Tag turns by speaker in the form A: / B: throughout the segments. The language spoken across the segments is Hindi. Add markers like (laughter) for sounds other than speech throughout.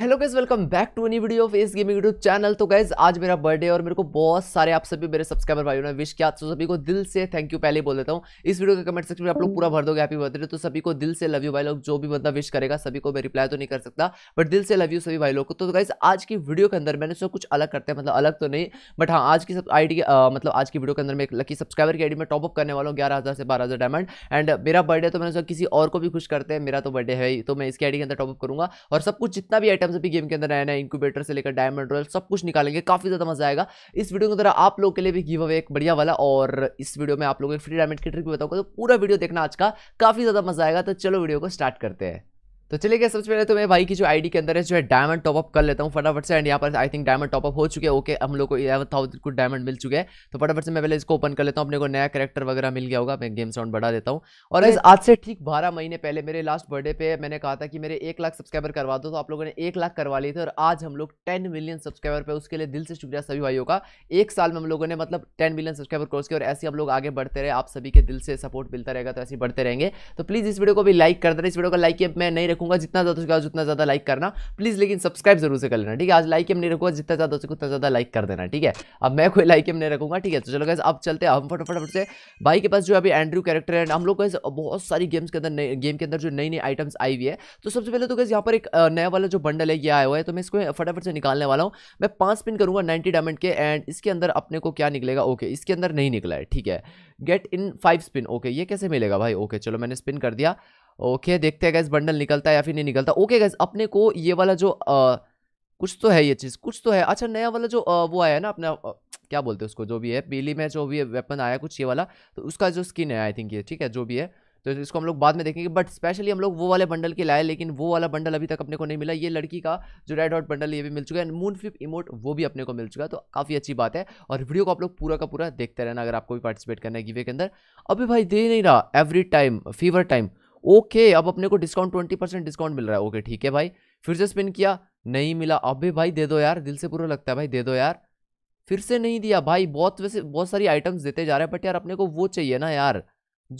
A: Hello guys welcome back to any video of S gaming YouTube channel तो गाइज आज मेरा बर्थडे और मेरे को बहुत सारे आप सभी मेरे सब्सक्राइबर भाइयों ने विश किया तो सभी को दिल से थैंक यू पहले ही बोल देता हूँ इस वीडियो के कमेंट सेक्शन में आप लोग पूरा भर दोगे हैप्पी बर्थडे तो सभी को दिल से लव यू भाई लोग जो भी बंदा विश करेगा सभी को मैं रिप्लाई तो नहीं कर सकता बट दिल से लव यू सभी भाई लोग को तो गाइज़ आज की वीडियो के अंदर मैंने कुछ अलग करते हैं मतलब अलग तो नहीं बट हाँ आज की आई डी मतलब आज की वीडियो के अंदर मैं एक लकी सब्सक्राइबर की आई में टॉपअप करने वाला हूँ ग्यारह से बारह डायमंड एंड मेरा बर्थडे तो मैंने सोचा किसी और को भी खुश करते हैं मेरा तो बर्थडे है ही तो मैं इसकी आई के अंदर टॉपअप करूँगा और सब कुछ जितना भी आइटम हम सभी गेम के अंदर नया नया इंक्यूबेटर से लेकर डायमंड रॉयल सब कुछ निकालेंगे काफ़ी ज़्यादा मजा आएगा इस वीडियो के अंदर आप लोग के लिए भी गिव अवे एक बढ़िया वाला और इस वीडियो में आप लोगों को फ्री डायमंड की ट्रिक भी बताऊंगा तो पूरा वीडियो देखना आज का काफ़ी ज़्यादा मजा आएगा तो चलो वीडियो को स्टार्ट करते हैं तो चलिए गया सबसे पहले तो मैं भाई की जो आईडी के अंदर है जो है डायमंड टॉपअप कर लेता हूँ फटाफट से एंड यहाँ पर आई थिंक डायमंड टॉपअप हो चुके हैं ओके हम लोग को इलेवन थाउजेंड कुछ डायमंड मिल चुके हैं तो फटाफट से मैं पहले इसको ओपन कर लेता हूँ अपने को नया करेक्टर वगैरह मिल गया होगा मैं गेम साउंड बढ़ा देता हूँ और इस आज से ठीक बारह महीने पहले मेरे लास्ट बर्थडे पे मैंने कहा था कि मेरे एक लाख सब्सक्राइबर करवा दो तो आप लोगों ने एक लाख करवा लिए थे और आज हम लोग टेन मिलियन सब्सक्राइबर पर उसके लिए दिल से शुक्रिया सभी भाइयों का एक साल में हम लोगों ने मतलब टेन मिलियन सब्सक्राइबर क्रॉस किया और ऐसे हम लोग आगे बढ़ते रहे आप सभी के दिल से सपोर्ट मिलता रहेगा तो ऐसे बढ़ते रहेंगे तो प्लीज़ इस वीडियो को भी लाइक कर दे इस वीडियो का लाइक मैं नहीं रखूंगा जितना ज़्यादा हो सकेगा उतना ज़्यादा लाइक करना प्लीज़ लेकिन सब्सक्राइब जरूर से कर लेना ठीक है आज लाइक हम नहीं रखूंगा जितना ज़्यादा हो सके उतना ज़्यादा लाइक कर देना ठीक है अब मैं कोई लाइक हम नहीं रखूंगा ठीक है तो चलो गैस अब चलते हैं हम फटोफट फट से भाई के पास जो अभी एंड्रू कैरेक्टर है हम लोग बहुत सारी गेम्स के अंदर गेम के अंदर जो नई नई आइटम्स आई हुई है तो सबसे पहले तो गैस यहाँ पर एक नया वाला जो बंडल है ये आया हुआ है तो मैं इसको फटाफट से निकालने वाला हूँ मैं पाँच स्पिन करूँगा नाइन्टी डायमंड के एंड इसके अंदर अपने को क्या निकलेगा ओके इसके अंदर नहीं निकला है ठीक है get in five spin okay ये कैसे मिलेगा भाई ओके चलो मैंने स्पिन कर दिया ओके देखते हैं गैस बंडल निकलता है या फिर नहीं निकलता ओके गैस अपने को ये वाला जो आ, कुछ तो है ये चीज़ कुछ तो है अच्छा नया वाला जो आ, वो आया ना अपना क्या बोलते हैं उसको जो भी है पीली में जो भी वेपन आया कुछ ये वाला तो उसका जो स्किन है आई थिंक ये ठीक है जो भी है तो इसको हम लोग बाद में देखेंगे बट स्पेशली हम लोग वो वाले बंडल के लाए लेकिन वो वाला बंडल अभी तक अपने को नहीं मिला ये लड़की का जो रेड हॉट बंडल ये भी मिल चुका है मून फ्लिप इमोट वो भी अपने को मिल चुका है तो काफ़ी अच्छी बात है और वीडियो को आप लोग पूरा का पूरा देखते रहना अगर आपको भी पार्टिसिपेट करना है गिवे के अंदर अभी भाई दे नहीं रहा every time fever time okay अब अपने को डिस्काउंट ट्वेंटी परसेंट डिस्काउंट मिल रहा है ओके ठीक है भाई फिर से स्पिन किया नहीं मिला अब भी भाई दे दो यार दिल से पूरा लगता है भाई दे दो यार फिर से नहीं दिया भाई बहुत वैसे बहुत सारी आइटम्स देते जा रहे हैं बट यार अपने को वो चाहिए ना यार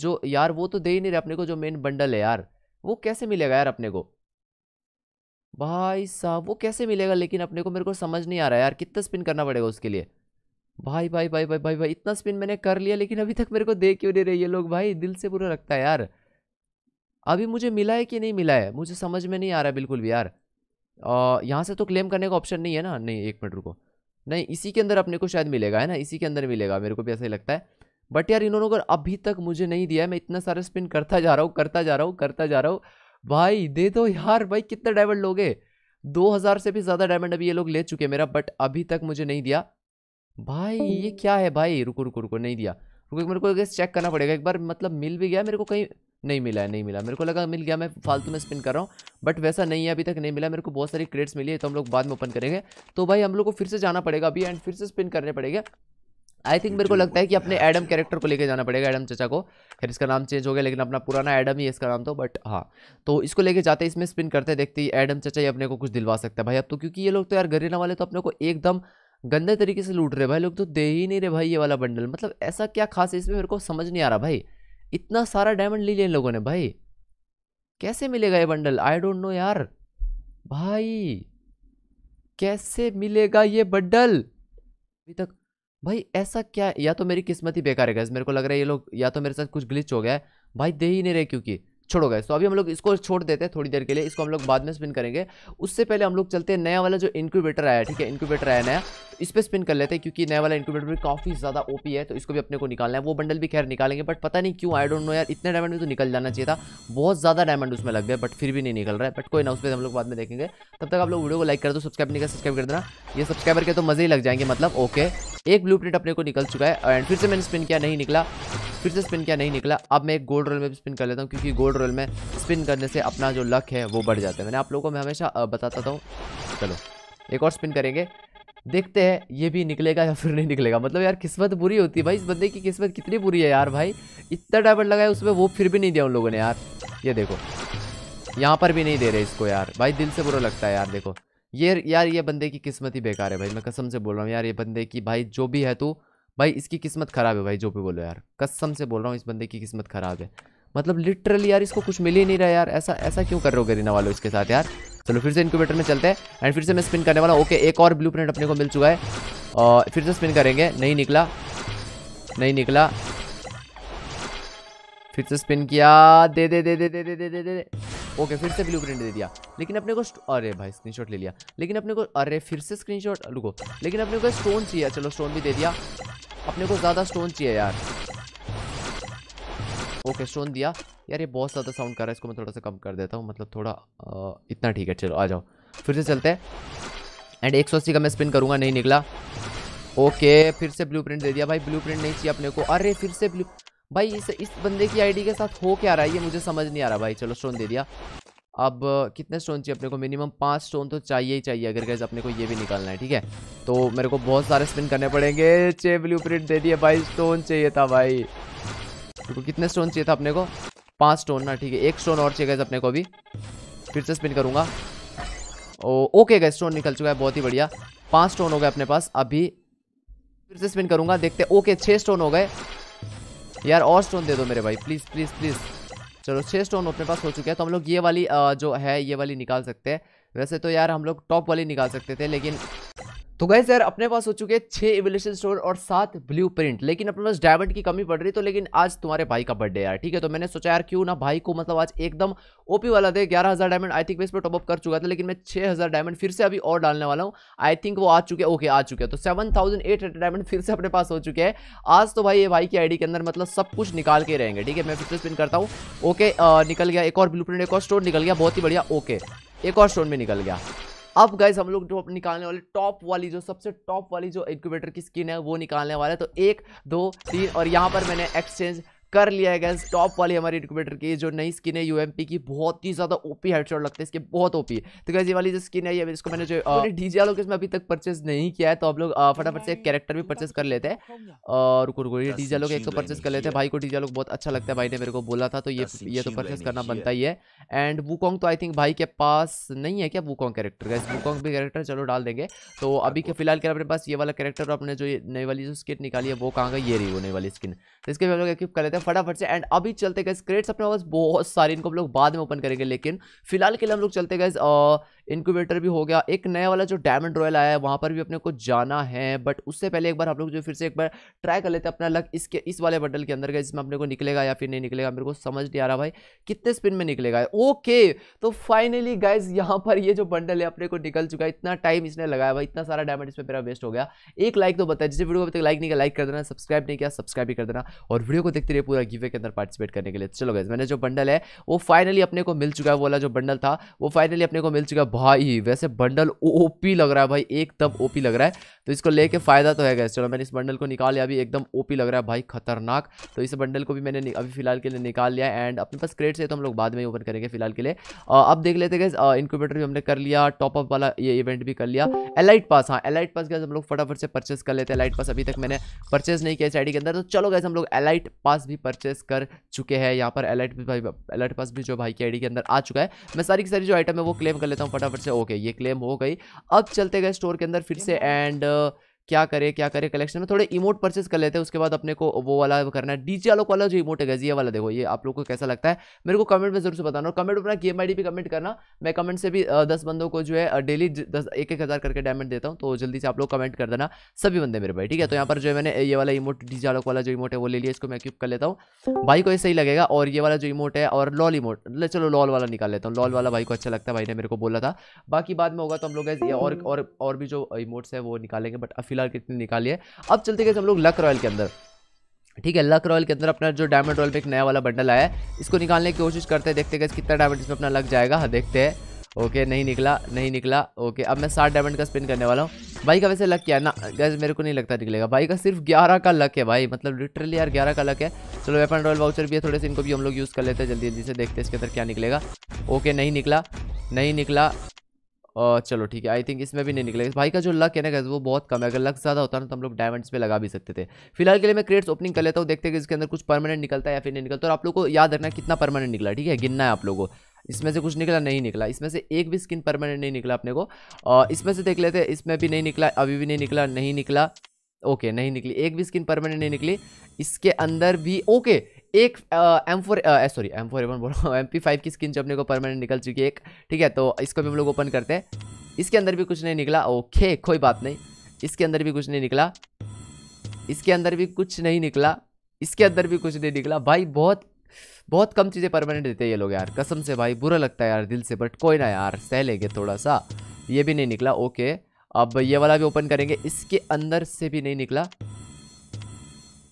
A: जो यार वो तो दे ही नहीं रहे अपने को जो मेन बंडल है यार वो कैसे मिलेगा यार अपने को भाई साहब वो कैसे मिलेगा लेकिन अपने को मेरे को समझ नहीं आ रहा यार कितना स्पिन करना पड़ेगा उसके लिए भाई भाई भाई भाई भाई भाई इतना स्पिन मैंने कर लिया लेकिन अभी तक मेरे को दे क्यों नहीं रही है लोग भाई दिल से पूरा लगता है यार अभी मुझे मिला है कि नहीं मिला है मुझे समझ में नहीं आ रहा है बिल्कुल भी यार यहाँ से तो क्लेम करने का ऑप्शन नहीं है ना नहीं एक मिनट रुको नहीं इसी के अंदर अपने को शायद मिलेगा है ना इसी के अंदर मिलेगा मेरे को भी ऐसा ही लगता है बट यार इन्होंने अगर अभी तक मुझे नहीं दिया है मैं इतना सारा स्पिन करता जा रहा हूँ करता जा रहा हूँ करता जा रहा हूँ भाई दे दो यार भाई कितने डायमंड लोगे दो हज़ार से भी ज़्यादा डायमंड अभी ये लोग ले चुके मेरा बट अभी तक मुझे नहीं दिया भाई ये क्या है भाई रुको रुको रुको नहीं दिया रुको मेरे को चेक करना पड़ेगा एक बार मतलब मिल भी गया मेरे को कहीं नहीं मिला है नहीं मिला मेरे को लगा मिल गया मैं फालतू में स्पिन कर रहा हूँ बट वैसा नहीं है अभी तक नहीं मिला मेरे को बहुत सारी क्रेड्स मिली है तो हम लोग बाद में ओपन करेंगे तो भाई हम लोग को फिर से जाना पड़ेगा अभी एंड फिर से स्पिन करने पड़ेगा आई थिंक मेरे को लगता है कि अपने एडम कैरेक्टर को लेके जाना पड़ेगा एडम चचा को फिर इसका नाम चेंज हो गया लेकिन अपना पुराना एडम ही है इसका नाम तो बट हाँ तो इसको लेके जाते इसमें स्पिन करते देखते ही एडम चचा ही अपने को कुछ दिलवा सकता है भाई अब तो क्योंकि ये लोग तो यार गरीना वाले तो अपने को एकदम गंदे तरीके से लूट रहे भाई लोग तो दे ही नहीं रहे भाई ये वाला बंडल मतलब ऐसा क्या खास है इसमें मेरे को समझ नहीं आ रहा भाई इतना सारा डायमंड ले लिया इन लोगों ने भाई कैसे मिलेगा ये बंडल आई डोंट नो यार भाई कैसे मिलेगा ये बंडल अभी तक भाई ऐसा क्या या तो मेरी किस्मत ही बेकार है मेरे को लग रहा है ये लोग या तो मेरे साथ कुछ ग्लिच हो गया है भाई दे ही नहीं रहे क्योंकि छोड़ो गए तो अभी हम लोग इसको छोड़ देते हैं थोड़ी देर के लिए इसको हम लोग बाद में स्पिन करेंगे उससे पहले हम लोग चलते हैं नया वाला जो इंक्यूबेटर आया ठीक है इंक्यूबेटर आया नया तो इस पर स्पिन कर लेते हैं क्योंकि नया वाला इंक्यूबेटर भी काफ़ी ज़्यादा ओपी है तो इसको भी अपने को निकालना है वो बंडल भी खैर निकालेंगे बट पता नहीं क्यों आई डोंट नो यार इतने डायमंड में तो निकल जाना चाहिए था बहुत ज़्यादा डायमंड उसमें लग गए बट फिर भी नहीं निकल रहा है बट कोई ना उस पर हम लोग बाद में देखेंगे तब तक आप लोग वीडियो को लाइक कर दो सब्सक्राइब नहीं कर सब्सक्राइब कर देना ये सब्सक्राइबर के तो मज़े ही लग जाएंगे मतलब ओके एक ब्लू अपने को निकल चुका है एंड फिर से मैंने स्पिन किया नहीं निकला फिर से स्पिन क्या नहीं निकला अब मैं एक गोल्ड रोल में भी स्पिन कर लेता हूँ क्योंकि गोल्ड रोल में स्पिन करने से अपना जो लक है वो बढ़ जाता है मैंने आप लोगों को मैं हमेशा बताता था चलो एक और स्पिन करेंगे देखते हैं ये भी निकलेगा या फिर नहीं निकलेगा मतलब यार किस्मत बुरी होती है भाई इस बंदे की किस्मत कितनी बुरी है यार भाई इतना डायमंड लगाया उसमें वो फिर भी नहीं दिया उन लोगों ने यार ये देखो यहाँ पर भी नहीं दे रहे इसको यार भाई दिल से बुरा लगता है यार देखो ये यार ये बंदे की किस्मत ही बेकार है भाई मैं कसम से बोल रहा हूँ यार ये बंदे की भाई जो भी है तू भाई इसकी किस्मत ख़राब है भाई जो भी बोलो यार कसम से बोल रहा हूँ इस बंदे की किस्मत ख़राब है मतलब लिटरली यार इसको कुछ मिल ही नहीं रहा यार ऐसा ऐसा क्यों कर रहे हो गरीना वालों इसके साथ यार चलो फिर से इनक्यूबेटर में चलते हैं एंड फिर से मैं स्पिन करने वाला ओके एक और ब्लू अपने को मिल चुका है और फिर से स्पिन करेंगे नहीं निकला नहीं निकला फिर से स्पिन किया दे दे दे दे दे दे दे दे दे ओके फिर से ब्लू प्रिंट दे दिया लेकिन अपने को अरे भाई स्क्रीनशॉट ले लिया लेकिन अपने को अरे फिर से स्क्रीनशॉट रुको लेकिन अपने को स्टोन चाहिए चलो स्टोन भी दे दिया अपने को ज़्यादा स्टोन चाहिए यार ओके स्टोन दिया यार ये बहुत ज़्यादा साउंड कर रहा है इसको मैं थोड़ा सा कम कर देता हूँ मतलब थोड़ा आ, इतना ठीक है चलो आ जाओ फिर से चलते हैं एंड एक सौ अस्सी का मैं स्पिन करूंगा नहीं निकला ओके फिर से ब्लू दे दिया भाई ब्लू नहीं चाहिए अपने को अरे फिर से ब्लू भाई इस इस बंदे की आईडी के साथ हो क्या रहा है ये मुझे समझ नहीं आ रहा भाई चलो स्टोन दे दिया अब कितने स्टोन चाहिए अपने को मिनिमम पाँच स्टोन तो चाहिए ही चाहिए अगर कैसे अपने को ये भी निकालना है ठीक है तो मेरे को बहुत सारे स्पिन करने पड़ेंगे छः ब्लू प्रिंट दे दिए भाई स्टोन चाहिए था भाई तो कितने स्टोन चाहिए था अपने को पाँच स्टोन ना ठीक है एक स्टोन और चाहिए गैस अपने को अभी फिर से स्पिन करूँगा ओ ओके गए स्टोन निकल चुका है बहुत ही बढ़िया पाँच स्टोन हो गए अपने पास अभी फिर से स्पिन करूँगा देखते ओके छः स्टोन हो गए यार और स्टोन दे दो मेरे भाई प्लीज़ प्लीज़ प्लीज़ चलो छः स्टोन अपने पास हो चुके हैं तो हम लोग ये वाली जो है ये वाली निकाल सकते हैं वैसे तो यार हम लोग टॉप वाली निकाल सकते थे लेकिन तो गए यार अपने पास हो चुके छः एवोल्यूशन स्टोर और सात ब्लू प्रिंट लेकिन अपने पास डायमंड की कमी पड़ रही तो लेकिन आज तुम्हारे भाई का बर्थडे यार ठीक है तो मैंने सोचा यार क्यों ना भाई को मतलब आज एकदम ओपी वाला दे ग्यारह हज़ार डायमंड आई थिंक मैं इस पर टॉपअप कर चुका था लेकिन मैं छः हज़ार डायमंड फिर से अभी और डालने वाला हूँ आई थिंक वो आ चुके ओके आ चुके तो seven thousand eight hundred diamond फिर से अपने पास हो चुके हैं आज तो भाई ये भाई की आईडी के अंदर मतलब सब कुछ निकाल के रहेंगे ठीक है मैं फिफ्टी स्पिन करता हूँ ओके निकल गया एक और ब्लू प्रिंट एक और स्टोर निकल गया बहुत ही बढ़िया ओके एक और स्टोन में निकल गया अब गाइज हम लोग जो निकालने वाले टॉप वाली जो सबसे टॉप वाली जो इनक्यूबेटर की स्किन है वो निकालने वाले तो एक दो तीन और यहाँ पर मैंने एक्सचेंज कर लिया है गैस टॉप वाली हमारी इंक्यूबेटर की जो नई स्किन है यूएमपी की बहुत ही ज्यादा ओपी हेडशॉट लगता है इसके बहुत ओपी तो गैस ये वाली जो स्किन है ये इसको मैंने जो डीजे हाँ। लोग इसमें अभी तक परचेज नहीं किया है तो आप लोग फटाफट से कैरेक्टर भी परचेज कर लेते हैं और डीजे लोग एक तो परचेज कर लेते हैं भाई को डीजे लोग बहुत अच्छा लगता है भाई ने मेरे को बोला था तो ये ये तो परचेज करना बनता ही है एंड वूकॉन्ग तो आई थिंक भाई के पास नहीं है क्या वूकॉन्ग कैरेक्टर गैस वूकॉन्ग भी कैरेक्टर चलो डाल देंगे तो अभी के फिलहाल के अपने पास ये वाला कैरेक्टर अपने जो नई वाली जो स्किन निकाली है वो कहाँ गई ये रही वो नई वाली स्किन तो इसके भी हम लोग इक्विप कर लेते हैं फटाफट से एंड अभी चलते गए क्रेट्स अपने पास बहुत सारे इनको हम लोग बाद में ओपन करेंगे लेकिन फिलहाल के लिए हम लोग चलते गए इनक्यूबेटर भी हो गया एक नया वाला जो डायमंड रॉयल आया है वहाँ पर भी अपने को जाना है बट उससे पहले एक बार हम लोग जो फिर से एक बार ट्राई कर लेते हैं अपना लक इसके इस वाले बंडल के अंदर का जिसमें अपने को निकलेगा या फिर नहीं निकलेगा मेरे को समझ नहीं आ रहा भाई कितने स्पिन में निकलेगा ओके तो फाइनली गाइज यहाँ पर ये जो बंडल है अपने को निकल चुका है इतना टाइम इसने लगाया भाई इतना सारा डायमंड इसमें मेरा वेस्ट हो गया एक लाइक तो बताया जिससे वीडियो को अभी तक लाइक नहीं किया लाइक कर देना सब्सक्राइब नहीं किया सब्सक्राइब भी कर देना और वीडियो को देखते रहिए पूरा गिवे के अंदर पार्टिसिपेट करने के लिए चलो गाइज मैंने जो बंडल है वो फाइनली अपने को मिल चुका है वो वाला जो बंडल था वो फाइनली अपने को मिल चुका है भाई वैसे बंडल ओपी लग रहा है भाई एकदम ओपी लग रहा है तो इसको लेके फ़ायदा तो है गैस चलो मैंने इस बंडल को निकाल लिया अभी एकदम ओपी लग रहा है भाई खतरनाक तो इस बंडल को भी मैंने अभी फिलहाल के लिए निकाल लिया एंड अपने पास क्रेट से तो हम लोग बाद में ओपन करेंगे फिलहाल के लिए अब देख लेते गैस इनक्यूबेटर भी हमने कर लिया टॉपअप वाला ये इवेंट भी कर लिया एलाइट पास हाँ एलाइट पास गैस हम लोग फटाफट से परचेस कर लेते हैं एलाइट पास अभी तक मैंने परचेस नहीं किया इस के अंदर तो चलो गैस हम लोग एलाइट पास भी परचेस कर चुके हैं यहाँ पर एलाइट भी एलाइट पास भी जो भाई की आई के अंदर आ चुका है मैं सारी की सारी जो आइटम है वो क्लेम कर लेता हूँ फटाफट से ओके ये क्लेम हो गई अब चलते गए स्टोर के अंदर फिर से एंड uh, क्या करे क्या करे कलेक्शन में थोड़े इमोट परचेस कर लेते हैं उसके बाद अपने को वो वाला करना है डीजे वालों वाला जो इमोट है ये वाला देखो ये आप लोग को कैसा लगता है मेरे को कमेंट में जरूर से बताना और कमेंट अपना गेम आई भी कमेंट करना मैं कमेंट से भी दस बंदों को जो है डेली दस एक एक हज़ार करके डायमंड देता हूँ तो जल्दी से आप लोग कमेंट कर देना सभी बंदे मेरे भाई ठीक है तो यहाँ पर जो है मैंने ये वाला इमोट डीजे वालों वाला जो इमोट है वो ले लिया इसको मैं क्यूप कर लेता हूँ भाई को ऐसे सही लगेगा और ये वाला जो इमोट है और लॉल इमोट चलो लॉल वाला निकाल लेता हूँ लॉल वाला भाई को अच्छा लगता है भाई ने मेरे को बोला था बाकी बाद में होगा तो हम लोग और भी जो इमोट्स है वो निकालेंगे बट अफिल डॉलर कितनी निकाली है अब चलते गए हम लोग लक रॉयल के अंदर ठीक है लक रॉयल के अंदर अपना जो डायमंड रॉयल पे एक नया वाला बंडल आया है इसको निकालने की कोशिश करते हैं देखते गए कितना डायमंड इसमें अपना लग जाएगा हाँ देखते हैं ओके नहीं निकला नहीं निकला ओके अब मैं सात डायमंड का स्पिन करने वाला हूँ भाई का वैसे लक क्या है ना गैस मेरे को नहीं लगता निकलेगा भाई का सिर्फ ग्यारह का लक है भाई मतलब लिटरली यार ग्यारह का लक है चलो वेपन रॉयल वाउचर भी है थोड़े से इनको भी हम लोग यूज़ कर लेते हैं जल्दी जल्दी से देखते हैं इसके अंदर क्या निकलेगा ओके नहीं निकला नहीं निकला और चलो ठीक है आई थिंक इसमें भी नहीं निकलेगा भाई का जो लक है ना गैस वो बहुत कम है अगर लक ज़्यादा होता ना तो हम लोग डायमंड्स पे लगा भी सकते थे फिलहाल के लिए मैं क्रेट्स ओपनिंग कर लेता हूँ देखते हैं कि इसके अंदर कुछ परमानेंट निकलता है या फिर नहीं निकलता और आप लोग को याद रखना कितना परमानेंट निकला ठीक है गिनना है आप लोगों को इसमें से कुछ निकला नहीं निकला इसमें से एक भी स्किन परमानेंट नहीं निकला अपने को और इसमें से देख लेते हैं इसमें भी नहीं निकला अभी भी नहीं निकला नहीं निकला ओके नहीं निकली एक भी स्किन परमानेंट नहीं निकली इसके अंदर भी ओके एक M four sorry M four A one बोल रहा हूँ एम पी फाइव की स्किन जो अपने को परमानेंट निकल चुकी है एक ठीक है तो इसको भी हम लोग ओपन करते हैं इसके अंदर भी कुछ नहीं निकला ओके कोई बात नहीं इसके अंदर भी कुछ नहीं निकला इसके अंदर भी कुछ नहीं निकला इसके अंदर भी कुछ नहीं निकला भाई बहुत बहुत कम चीज़ें परमानेंट देते हैं ये लोग यार कसम से भाई बुरा लगता है यार दिल से बट कोई ना यार सह लेंगे थोड़ा सा ये भी नहीं निकला ओके अब ये वाला भी ओपन करेंगे इसके अंदर से भी नहीं निकला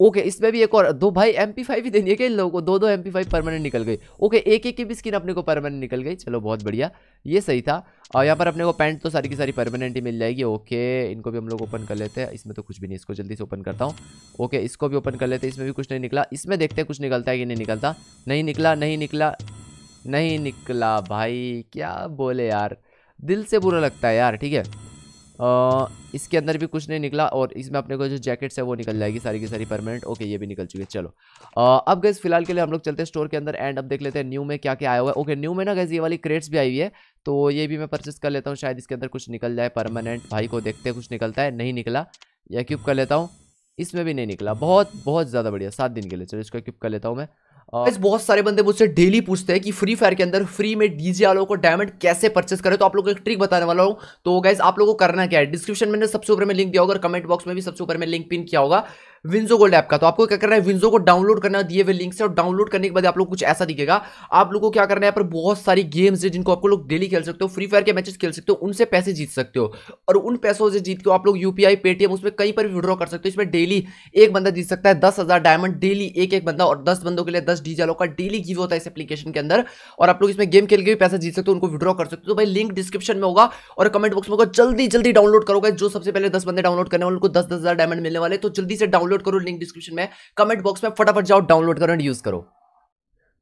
A: ओके इसमें भी एक और दो भाई एम पी फाइव ही देनी है क्या इन लोगों को दो दो एम पी फाइव परमानेंट निकल गई ओके एक एक की भी स्किन अपने को परमानेंट निकल गई चलो बहुत बढ़िया ये सही था और यहाँ पर अपने को पैंट तो सारी की सारी परमानेंट ही मिल जाएगी ओके इनको भी हम लोग ओपन कर लेते हैं इसमें तो कुछ भी नहीं इसको जल्दी से ओपन करता हूँ ओके इसको भी ओपन कर लेते हैं इसमें भी कुछ नहीं निकला इसमें देखते हैं कुछ निकलता है कि नहीं निकलता नहीं निकला नहीं निकला नहीं निकला भाई क्या बोले यार दिल से बुरा लगता है यार ठीक है इसके अंदर भी कुछ नहीं निकला और इसमें अपने को जो जैकेट्स है वो निकल जाएगी सारी की सारी परमानेंट ओके ये भी निकल चुकी है चलो आ, अब गैस फिलहाल के लिए हम लोग चलते हैं स्टोर के अंदर एंड अब देख लेते हैं न्यू में क्या क्या आया हुआ है ओके न्यू में ना गैस ये वाली क्रेट्स भी आई हुई है तो ये भी मैं परचेस कर लेता हूँ शायद इसके अंदर कुछ निकल जाए परमानेंट भाई को देखते कुछ निकलता है नहीं निकला या क्यूब कर लेता हूँ इसमें भी नहीं निकला बहुत बहुत ज़्यादा बढ़िया सात दिन के लिए चलो इसका क्यूब कर लेता हूँ मैं गाइस uh, बहुत सारे बंदे मुझसे डेली पूछते हैं कि फ्री फायर के अंदर फ्री में डीजे वालों को डायमंड कैसे परचेस करें तो आप लोगों को एक ट्रिक बताने वाला हूं तो गाइस आप लोगों को करना क्या है डिस्क्रिप्शन में सबसे ऊपर में लिंक दिया होगा और कमेंट बॉक्स में भी सबसे ऊपर में लिंक पिन किया होगा विंजो गोल्ड ऐप का तो आपको क्या करना है विंजो को डाउनलोड करना दिए हुए लिंक से और डाउनलोड करने के बाद आप लोग कुछ ऐसा दिखेगा आप लोग को क्या करना है पर बहुत सारी गेम्स है जिनको आप लोग डेली खेल सकते हो फ्री फायर के मैचेस खेल सकते हो उनसे पैसे जीत सकते हो और उन पैसों से जीत के आप लोग यूपीआई पेटीएम उसमें कहीं पर भी विड्रॉ कर सकते हो इसमें डेली एक बंदा जीत सकता है दस डायमंड डेली एक एक बंदा और दस बंदों के लिए दस डीजा का डेली गिव होता है इस एप्लीकेशन के अंदर और आप लोग इसमें गेम खेल के भी पैसा जीत सकते हो उनको विड्रॉ कर सकते हो तो भाई लिंक डिस्क्रिप्शन में होगा और कमेंट बॉक्स में होगा जल्दी जल्दी डाउनलोड करोगे जो सबसे पहले दस बंदे डाउनलोड करने वाले उनको दस दस हजार डायमंड मिलने वाले तो जल्दी से डाउनलोड डाउनलोड करो लिंक डिस्क्रिप्शन में कमेंट बॉक्स में फटाफट जाओ डाउनलोड करो एंड यूज़ करो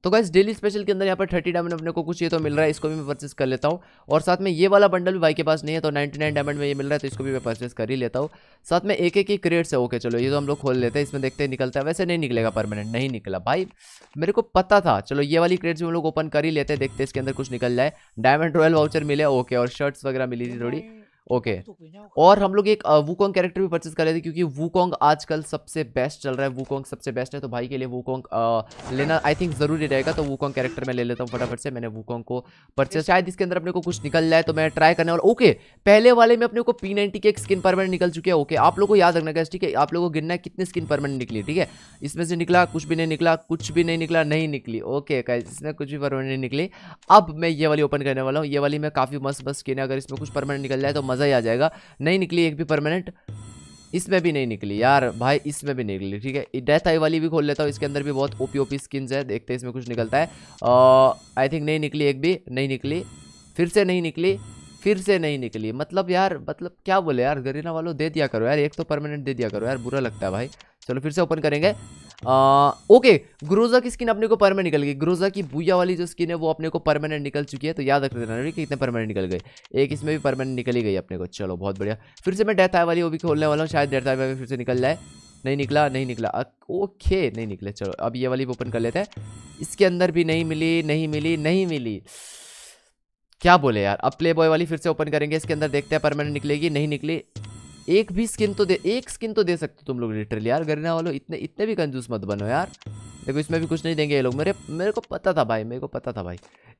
A: तो गाइस डेली स्पेशल के अंदर यहाँ पर 30 डायमंड अपने को कुछ ये तो मिल रहा है इसको भी मैं परचेस कर लेता हूँ और साथ में ये वाला बंडल भी भाई के पास नहीं है तो 99 डायमंड में ये मिल रहा है तो इसको भी मैं परचेस कर ही लेता हूँ साथ में एक एक ही क्रेट्स है ओके चलो ये तो हम लोग खोल लेते हैं इसमें देखते हैं निकलता है वैसे नहीं निकलेगा परमानेंट नहीं निकला भाई मेरे को पता था चलो ये वाली क्रेट्स भी हम लोग ओपन कर ही लेते हैं देखते इसके अंदर कुछ निकल जाए डायमंड रॉयल वाउचर मिले ओके और शर्ट्स वगैरह मिली थी थोड़ी ओके तो और हम लोग एक वूकोंग कैरेक्टर भी परचेज कर रहे थे क्योंकि वूकोंग आजकल सबसे बेस्ट चल रहा है वूकोंग सबसे बेस्ट है तो भाई के लिए वूकोंग लेना आई थिंक ज़रूरी रहेगा तो वूकोंग कैरेक्टर मैं ले लेता हूँ फटाफट से मैंने वूकोंग को परचेज शायद इसके अंदर अपने को कुछ निकल जाए तो मैं ट्राई करने वाला ओके पहले वाले में अपने को पी नाइनटी के एक स्किन परमानेंट निकल चुके हैं ओके आप लोग को याद रखना कैसे ठीक है आप लोग को गिनना है कितनी स्किन परमानेंट निकली ठीक है इसमें से निकला कुछ भी नहीं निकला कुछ भी नहीं निकला नहीं निकली ओके कैसे इसमें कुछ भी परमानेंट निकली अब मैं ये वाली ओपन करने वाला हूँ ये वाली मैं काफ़ी मस्त मस्त स्किन है अगर इसमें कुछ परमानेंट निकल जाए तो मज़ा ही आ जाएगा नहीं निकली एक भी परमानेंट इसमें भी नहीं निकली यार भाई इसमें भी नहीं निकली ठीक है डेथ आई वाली भी खोल लेता हूँ इसके अंदर भी बहुत ओपी ओपी स्किन्स है देखते हैं इसमें कुछ निकलता है आई थिंक नहीं निकली एक भी नहीं निकली फिर से नहीं निकली फिर से नहीं निकली मतलब यार मतलब क्या बोले यार गरीना वालों दे दिया करो यार एक तो परमानेंट दे दिया करो यार बुरा लगता है भाई चलो फिर से ओपन करेंगे ओके ग्रोजा की स्किन अपने को परमानेंट निकल गई ग्रोजा की भूया वाली जो स्किन है वो अपने को परमानेंट निकल चुकी है तो याद रख देना कि कितने परमानेंट निकल गए एक इसमें भी परमानेंट निकली गई अपने को चलो बहुत बढ़िया फिर से मैं डेथ आई वाली वो भी खोलने वाला हूँ शायद डेथ आई वाली फिर से निकल जाए नहीं निकला नहीं निकला ओके नहीं निकले चलो अब ये वाली ओपन कर लेते हैं इसके अंदर भी नहीं मिली नहीं मिली नहीं मिली क्या बोले यार अब प्ले बॉय वाली फिर से ओपन करेंगे इसके अंदर देखते हैं परमानेंट निकलेगी नहीं निकली एक भी स्किन तो दे एक स्किन तो दे सकते हो तुम लोग लिटरली यार गरीना वालों इतने इतने भी कंजूस मत बनो यार देखो इसमें भी कुछ नहीं देंगे ये लोग मेरे मेरे को पता था भाई मेरे को पता था भाई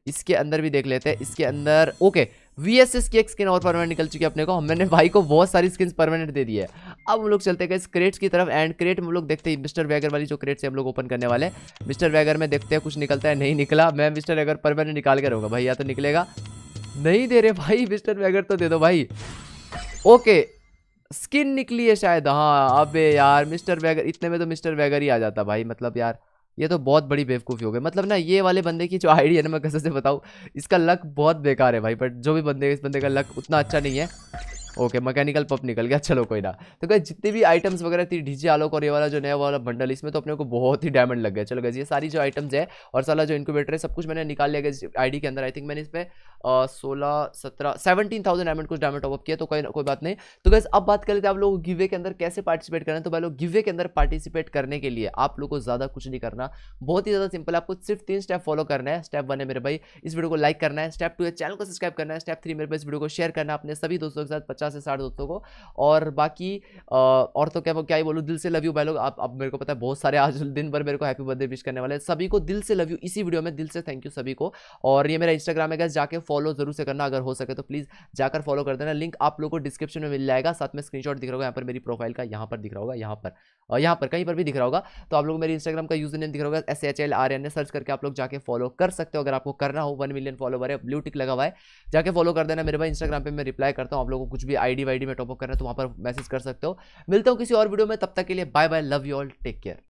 A: इसके अंदर भी देख लेते हैं इसके अंदर ओके वी एस एस की एक स्किन और परमानेंट निकल चुकी है अपने को मैंने भाई को बहुत सारी स्किन परमानेंट दे दी है अब हम लोग चलते गए क्रेट्स की तरफ एंड क्रेट हम लोग देखते हैं मिस्टर वैगर वाली जो क्रेट से हम लोग ओपन करने वाले हैं मिस्टर वैगर में देखते हैं कुछ निकलता है नहीं निकला मैं मिस्टर वैगर परमानेंट निकाल के रहूँगा भाई या तो निकलेगा नहीं दे रहे भाई मिस्टर वैगर तो दे दो भाई ओके स्किन निकली है शायद हाँ अबे यार मिस्टर वैगर इतने में तो मिस्टर वैगर ही आ जाता भाई मतलब यार ये तो बहुत बड़ी बेवकूफ़ी हो गई मतलब ना ये वाले बंदे की जो आईडी है ना मैं कैसे से बताऊँ इसका लक बहुत बेकार है भाई बट जो भी बंदे इस बंदे का लक उतना अच्छा नहीं है ओके मैकेनिकल पप निकल गया चलो कोई ना तो गए जितनी भी आइटम्स वगैरह थी डीजे आलोक और ये वाला जो नया वाला बंडल इसमें तो अपने को बहुत ही डायमंड लग गया चलो गए ये सारी जो आइटम्स है और सला जो इनक्यूबेटर है सब कुछ मैंने निकाल लिया गया आई के अंदर आई थिंक मैंने इस पर सोलह सत्रह सेवेंटीन थाउजेंड डायमंड कुछ डायमंड टॉपअप किया तो कोई कोई बात नहीं तो गैस अब बात कर लेते हैं आप लोग गिवे के अंदर कैसे पार्टिसिपेट करें तो भाई लोग गिवे के अंदर पार्टिसिपेट करने के लिए आप लोग को ज़्यादा कुछ नहीं करना बहुत ही ज़्यादा सिंपल आपको सिर्फ तीन स्टेप फॉलो करना है स्टेप वन है मेरे भाई इस वीडियो को लाइक करना है स्टेप टू है चैनल को सब्सक्राइब करना है स्टेप थ्री मेरे भाई इस वीडियो को शेयर करना अपने सभी दोस्तों के साथ पचास दशा से सारे दोस्तों को और बाकी और तो क्या क्या ही बोलूँ दिल से लव यू भाई लोग आप अब मेरे को पता है बहुत सारे आज (laughs) दिन भर मेरे को हैप्पी बर्थडे विश करने वाले सभी को दिल से लव यू इसी वीडियो में दिल से थैंक यू सभी को और ये मेरा इंस्टाग्राम है गैस जाकर फॉलो जरूर से करना अगर हो सके तो प्लीज़ जाकर फॉलो कर देना लिंक आप लोग को डिस्क्रिप्शन में मिल जाएगा साथ में स्क्रीनशॉट दिख रहा होगा यहाँ पर मेरी प्रोफाइल का यहाँ पर दिख रहा होगा यहाँ पर और यहाँ पर कहीं पर भी दिख रहा होगा तो आप लोग मेरे इंस्टाग्राम का यूजर नेम दिख रहा होगा S H L R N A search करके आप लोग जाके फॉलो कर सकते हो अगर आपको करना हो वन मिलियन फॉलोवर है ब्लू टिक लगा हुआ है जाके फॉलो कर देना मेरे भाई इंस्टाग्राम पर मैं रिप्लाई करता हूँ आप लोगों को कुछ भी वाई वाईडी में टॉपअप करना है तो वहाँ पर मैसेज कर सकते हो मिलता हूँ किसी और वीडियो में तब तक के लिए bye bye love you all take care